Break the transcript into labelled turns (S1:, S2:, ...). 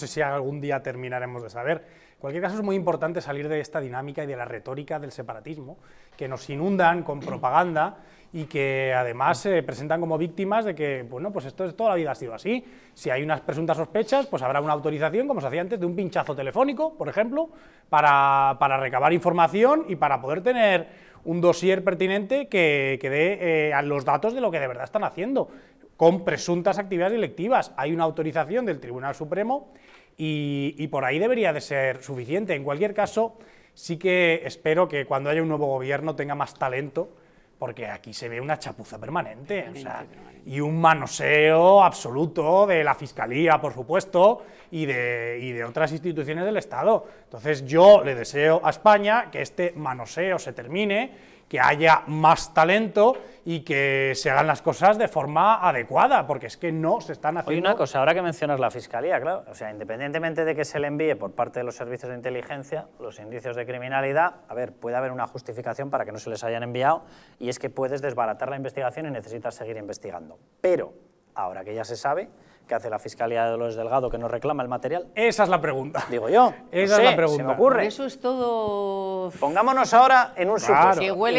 S1: no sé si algún día terminaremos de saber. En cualquier caso, es muy importante salir de esta dinámica y de la retórica del separatismo, que nos inundan con propaganda y que además se presentan como víctimas de que, bueno, pues esto toda la vida ha sido así. Si hay unas presuntas sospechas, pues habrá una autorización, como se hacía antes, de un pinchazo telefónico, por ejemplo, para, para recabar información y para poder tener un dossier pertinente que, dé eh, a los datos de lo que de verdad están haciendo, con presuntas actividades electivas. Hay una autorización del Tribunal Supremo y, y por ahí debería de ser suficiente. En cualquier caso, sí que espero que cuando haya un nuevo gobierno tenga más talento porque aquí se ve una chapuza permanente, y un manoseo absoluto de la Fiscalía, por supuesto, y de, y de otras instituciones del Estado. Entonces yo le deseo a España que este manoseo se termine que haya más talento y que se hagan las cosas
S2: de forma adecuada, porque es que no se están haciendo... Oye, una cosa, ahora que mencionas la Fiscalía, claro, o sea, independientemente de que se le envíe por parte de los servicios de inteligencia los indicios de criminalidad, a ver, puede haber una justificación para que no se les hayan enviado, y es que puedes desbaratar la investigación y necesitas seguir investigando. Pero, ahora que ya se sabe, ¿qué hace la Fiscalía de Dolores Delgado que no reclama el material?
S1: Esa es la pregunta. Digo yo. Esa es la pregunta. Se me ocurre. Eso
S2: es todo... Pongámonos ahora en un claro. supuesto.